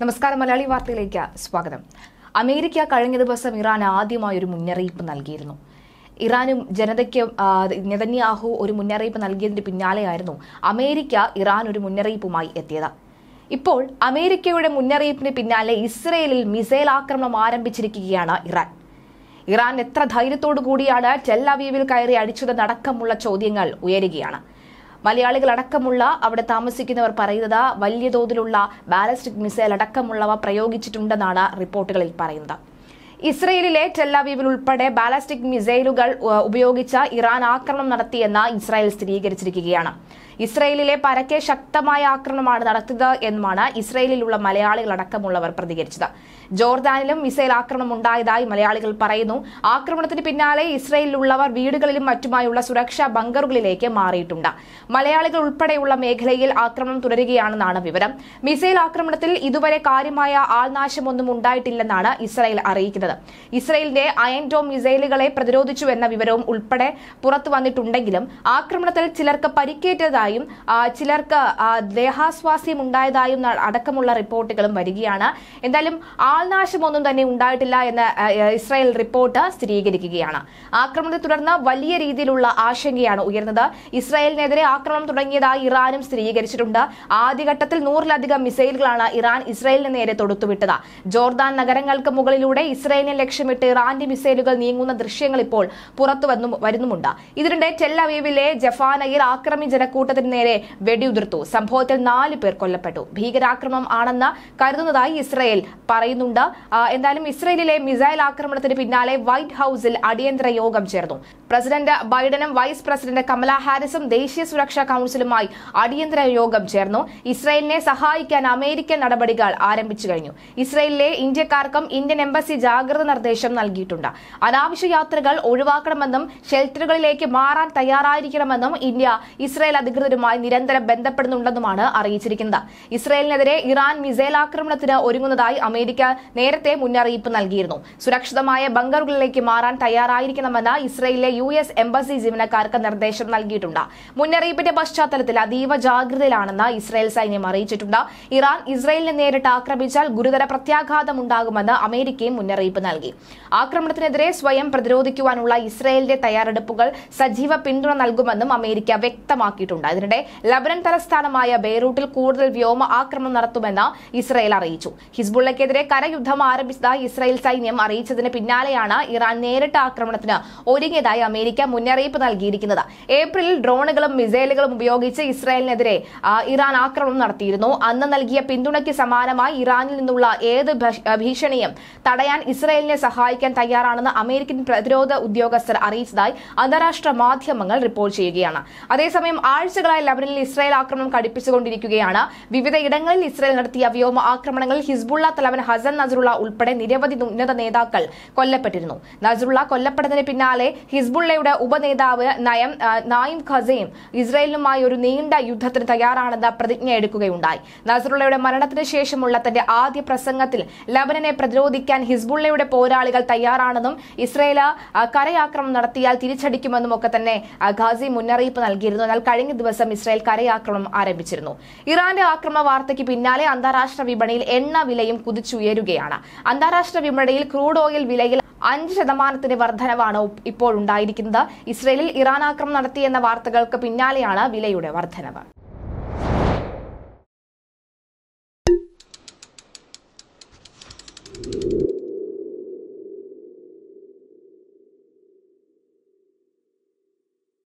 നമസ്കാരം മലയാളി വാർത്തയിലേക്ക് സ്വാഗതം അമേരിക്ക കഴിഞ്ഞ ദിവസം ഇറാൻ ആദ്യമായി ഒരു മുന്നറിയിപ്പ് നൽകിയിരുന്നു ഇറാനും ജനതയ്ക്ക് നെതന്യാഹു ഒരു മുന്നറിയിപ്പ് നൽകിയതിന് പിന്നാലെയായിരുന്നു അമേരിക്ക ഇറാൻ ഒരു മുന്നറിയിപ്പുമായി എത്തിയത് ഇപ്പോൾ അമേരിക്കയുടെ മുന്നറിയിപ്പിന് പിന്നാലെ ഇസ്രയേലിൽ മിസൈൽ ആക്രമണം ആരംഭിച്ചിരിക്കുകയാണ് ഇറാൻ ഇറാൻ എത്ര ധൈര്യത്തോടു കൂടിയാണ് ടെല്ലവീവിൽ കയറി അടിച്ചത് അടക്കമുള്ള ചോദ്യങ്ങൾ ഉയരുകയാണ് അടക്കമുള്ള അവിടെ താമസിക്കുന്നവർ പറയുന്നത് വലിയ തോതിലുള്ള ബാലിസ്റ്റിക് മിസൈൽ അടക്കമുള്ളവ പ്രയോഗിച്ചിട്ടുണ്ടെന്നാണ് റിപ്പോർട്ടുകളിൽ പറയുന്നത് ഇസ്രയേലിലെ ടെല്ലാവീവിൽ ഉൾപ്പെടെ ബാലസ്റ്റിക് മിസൈലുകൾ ഉപയോഗിച്ച ഇറാൻ ആക്രമണം നടത്തിയെന്ന് ഇസ്രായേൽ സ്ഥിരീകരിച്ചിരിക്കുകയാണ് ഇസ്രയേലിലെ പരക്കെ ശക്തമായ ആക്രമണമാണ് നടത്തുന്നത് എന്നുമാണ് ഇസ്രയേലിലുള്ള മലയാളികൾ അടക്കമുള്ളവർ പ്രതികരിച്ചത് ജോർദാനിലും മിസൈൽ ആക്രമണം ഉണ്ടായതായി മലയാളികൾ പറയുന്നു ആക്രമണത്തിന് പിന്നാലെ ഇസ്രയേലിലുള്ളവർ വീടുകളിലും മറ്റുമായുള്ള സുരക്ഷാ ബങ്കറുകളിലേക്ക് മാറിയിട്ടുണ്ട് മലയാളികൾ ഉൾപ്പെടെയുള്ള മേഖലയിൽ ആക്രമണം തുടരുകയാണെന്നാണ് വിവരം മിസൈൽ ആക്രമണത്തിൽ ഇതുവരെ കാര്യമായ ആൾനാശമൊന്നും ഉണ്ടായിട്ടില്ലെന്നാണ് ഇസ്രയേൽ അറിയിക്കുന്നത് ഇസ്രയേലിന്റെ അയൻഡോം മിസൈലുകളെ പ്രതിരോധിച്ചുവെന്ന വിവരവും ഉൾപ്പെടെ പുറത്തു വന്നിട്ടുണ്ടെങ്കിലും ആക്രമണത്തിൽ ചിലർക്ക് പരിക്കേറ്റതായി ഉണ്ടായതായും ചിലർക്ക് ദേഹാസ്വാസ്യം ഉണ്ടായതായും അടക്കമുള്ള റിപ്പോർട്ടുകളും വരികയാണ് എന്തായാലും ആൾനാശമൊന്നും തന്നെ ഉണ്ടായിട്ടില്ല എന്ന് ഇസ്രായേൽ റിപ്പോർട്ട് സ്ഥിരീകരിക്കുകയാണ് ആക്രമണത്തെ തുടർന്ന് വലിയ രീതിയിലുള്ള ആശങ്കയാണ് ഉയർന്നത് ഇസ്രായേലിനെതിരെ ആക്രമണം തുടങ്ങിയതായി ഇറാനും സ്ഥിരീകരിച്ചിട്ടുണ്ട് ആദ്യഘട്ടത്തിൽ നൂറിലധികം മിസൈലുകളാണ് ഇറാൻ ഇസ്രായേലിന് നേരെ തൊടുത്തുവിട്ടത് ജോർദാൻ നഗരങ്ങൾക്ക് മുകളിലൂടെ ഇസ്രായേലിനെ ലക്ഷ്യമിട്ട് ഇറാന്റെ മിസൈലുകൾ നീങ്ങുന്ന ദൃശ്യങ്ങൾ ഇപ്പോൾ പുറത്തു വരുന്നുമുണ്ട് ഇതിനിടെ ടെൽ ജഫാനയിൽ ആക്രമി ജനക്കൂട്ട പ്രവർത്തകത്തിന് നേരെ വെടിയുതിർത്തു സംഭവത്തിൽ നാല് പേർ കൊല്ലപ്പെട്ടു ഭീകരാക്രമണം ആണെന്ന് കരുതുന്നതായി ഇസ്രയേൽ പറയുന്നുണ്ട് എന്തായാലും ഇസ്രയേലിലെ മിസൈൽ ആക്രമണത്തിന് പിന്നാലെ വൈറ്റ് ഹൌസിൽ അടിയന്തര യോഗം ചേർന്നു പ്രസിഡന്റ് ബൈഡനും വൈസ് പ്രസിഡന്റ് കമല ഹാരിസും ദേശീയ സുരക്ഷാ കൌൺസിലുമായി അടിയന്തര യോഗം ചേർന്നു ഇസ്രയേലിനെ സഹായിക്കാൻ അമേരിക്കൻ നടപടികൾ ആരംഭിച്ചു കഴിഞ്ഞു ഇസ്രയേലിലെ ഇന്ത്യക്കാർക്കും ഇന്ത്യൻ എംബസി ജാഗ്രത നിർദ്ദേശം നൽകിയിട്ടുണ്ട് അനാവശ്യ യാത്രകൾ ഒഴിവാക്കണമെന്നും ഷെൽട്ടറുകളിലേക്ക് മാറാൻ തയ്യാറായിരിക്കണമെന്നും ഇന്ത്യ ഇസ്രയേൽ അധികൃതർ നടത്തുന്നവരുമായി നിരന്തരം ബന്ധപ്പെടുന്നുണ്ടെന്നുമാണ് അറിയിച്ചിരിക്കുന്നത് ഇസ്രയേലിനെതിരെ ഇറാൻ മിസൈൽ ആക്രമണത്തിന് ഒരുങ്ങുന്നതായി അമേരിക്ക നേരത്തെ മുന്നറിയിപ്പ് നൽകിയിരുന്നു സുരക്ഷിതമായ ബങ്കറുകളിലേക്ക് മാറാൻ തയ്യാറായിരിക്കണമെന്ന് ഇസ്രയേലിലെ യു എസ് എംബസി ജീവനക്കാർക്ക് നിർദ്ദേശം നൽകിയിട്ടുണ്ട് മുന്നറിയിപ്പിന്റെ പശ്ചാത്തലത്തിൽ അതീവ ജാഗ്രതയിലാണെന്ന് ഇസ്രയേൽ സൈന്യം അറിയിച്ചിട്ടുണ്ട് ഇറാൻ ഇസ്രയേലിനെ നേരിട്ട് ആക്രമിച്ചാൽ ഗുരുതര പ്രത്യാഘാതം ഉണ്ടാകുമെന്ന് അമേരിക്കയും മുന്നറിയിപ്പ് നൽകി ആക്രമണത്തിനെതിരെ സ്വയം പ്രതിരോധിക്കുവാനുള്ള ഇസ്രയേലിന്റെ തയ്യാറെടുപ്പുകൾ സജീവ പിന്തുണ നൽകുമെന്നും അമേരിക്ക വ്യക്തമാക്കിയിട്ടുണ്ട് അതിനിടെ ലബനൻ തലസ്ഥാനമായ ബെയ്റൂട്ടിൽ കൂടുതൽ വ്യോമ ആക്രമണം നടത്തുമെന്ന് ഇസ്രയേൽ അറിയിച്ചു ഹിസ്ബുള്ളയ്ക്കെതിരെ കരയുദ്ധം ആരംഭിച്ചതായി ഇസ്രയേൽ സൈന്യം അറിയിച്ചതിന് പിന്നാലെയാണ് ഇറാൻ നേരിട്ട ആക്രമണത്തിന് ഒരുങ്ങിയതായി അമേരിക്ക മുന്നറിയിപ്പ് നൽകിയിരിക്കുന്നത് ഏപ്രിലിൽ ഡ്രോണുകളും മിസൈലുകളും ഉപയോഗിച്ച് ഇസ്രയേലിനെതിരെ ഇറാൻ ആക്രമണം നടത്തിയിരുന്നു അന്ന് നൽകിയ പിന്തുണയ്ക്ക് സമാനമായി ഇറാനിൽ നിന്നുള്ള ഏത് ഭീഷണിയും തടയാൻ ഇസ്രയേലിനെ സഹായിക്കാൻ തയ്യാറാണെന്ന് അമേരിക്കൻ പ്രതിരോധ ഉദ്യോഗസ്ഥർ അറിയിച്ചതായി അന്താരാഷ്ട്ര മാധ്യമങ്ങൾ റിപ്പോർട്ട് ചെയ്യുകയാണ് അതേസമയം ആഴ്ചകൾ ആഴ്ചകളായി ലബനിൽ ഇസ്രായേൽ ആക്രമണം കടുപ്പിച്ചുകൊണ്ടിരിക്കുകയാണ് വിവിധ ഇടങ്ങളിൽ ഇസ്രായേൽ നടത്തിയ വ്യോമ ആക്രമണങ്ങളിൽ ഹിസ്ബുള്ള തലവൻ ഹസൻ നസറുള്ള ഉൾപ്പെടെ നിരവധി ഉന്നത നേതാക്കൾ കൊല്ലപ്പെട്ടിരുന്നു നസറുള്ള കൊല്ലപ്പെട്ടതിന് പിന്നാലെ ഹിസ്ബുള്ളയുടെ ഉപനേതാവ് നയം നായിം ഖസയും ഇസ്രായേലുമായി ഒരു നീണ്ട യുദ്ധത്തിന് തയ്യാറാണെന്ന പ്രതിജ്ഞ എടുക്കുകയുണ്ടായി നസറുള്ളയുടെ മരണത്തിന് ശേഷമുള്ള തന്റെ ആദ്യ പ്രസംഗത്തിൽ ലബനനെ പ്രതിരോധിക്കാൻ ഹിസ്ബുള്ളയുടെ പോരാളികൾ തയ്യാറാണെന്നും ഇസ്രായേൽ കരയാക്രമണം നടത്തിയാൽ തിരിച്ചടിക്കുമെന്നും ഒക്കെ തന്നെ ഖാസി മുന്നറിയിപ്പ് നൽകിയിരുന്നു എന്നാൽ കഴിഞ്ഞ ദിവസം ദിവസം ഇസ്രായേൽ കരയാക്രമണം ആരംഭിച്ചിരുന്നു ഇറാന്റെ ആക്രമണ വാർത്തയ്ക്ക് പിന്നാലെ അന്താരാഷ്ട്ര വിപണിയിൽ എണ്ണ വിലയും കുതിച്ചുയരുകയാണ് അന്താരാഷ്ട്ര വിപണിയിൽ ക്രൂഡ് ഓയിൽ വിലയിൽ അഞ്ച് ശതമാനത്തിന്റെ വർധനവാണ് ഇപ്പോഴുണ്ടായിരിക്കുന്നത് ഇസ്രയേലിൽ ഇറാൻ ആക്രമണം നടത്തിയെന്ന വാർത്തകൾക്ക് പിന്നാലെയാണ് വിലയുടെ വർധനവ്